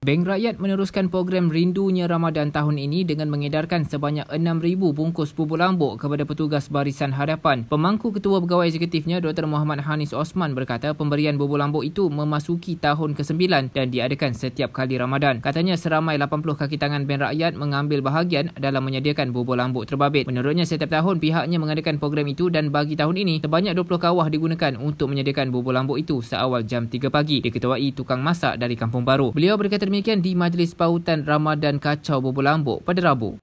Bank Rakyat meneruskan program rindunya Ramadan tahun ini dengan mengedarkan sebanyak 6,000 bungkus bubur lambuk kepada petugas barisan hadapan. Pemangku Ketua Pegawai Eksekutifnya Dr. Muhammad Hanis Osman berkata pemberian bubur lambuk itu memasuki tahun ke-9 dan diadakan setiap kali Ramadan. Katanya seramai 80 kaki tangan Bank Rakyat mengambil bahagian dalam menyediakan bubur lambuk terbabit. Menurutnya setiap tahun pihaknya mengadakan program itu dan bagi tahun ini sebanyak 20 kawah digunakan untuk menyediakan bubur lambuk itu seawal jam 3 pagi. Diketuai tukang masak dari Kampung Baru. Beliau berkata Demikian di Majlis Pautan Ramadan Kacau Bobo Lambuk pada Rabu.